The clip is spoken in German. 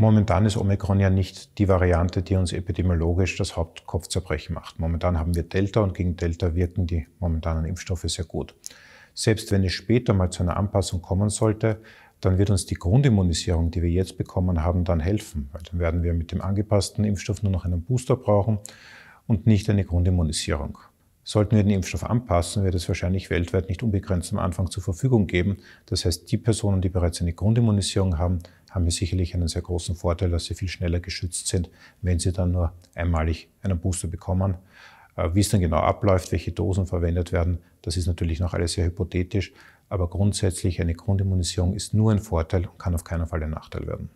Momentan ist Omikron ja nicht die Variante, die uns epidemiologisch das Hauptkopfzerbrechen macht. Momentan haben wir Delta und gegen Delta wirken die momentanen Impfstoffe sehr gut. Selbst wenn es später mal zu einer Anpassung kommen sollte, dann wird uns die Grundimmunisierung, die wir jetzt bekommen haben, dann helfen. Weil dann werden wir mit dem angepassten Impfstoff nur noch einen Booster brauchen und nicht eine Grundimmunisierung. Sollten wir den Impfstoff anpassen, wird es wahrscheinlich weltweit nicht unbegrenzt am Anfang zur Verfügung geben. Das heißt, die Personen, die bereits eine Grundimmunisierung haben, haben hier sicherlich einen sehr großen Vorteil, dass sie viel schneller geschützt sind, wenn sie dann nur einmalig einen Booster bekommen. Äh, wie es dann genau abläuft, welche Dosen verwendet werden, das ist natürlich noch alles sehr hypothetisch, aber grundsätzlich eine Grundimmunisierung ist nur ein Vorteil und kann auf keinen Fall ein Nachteil werden.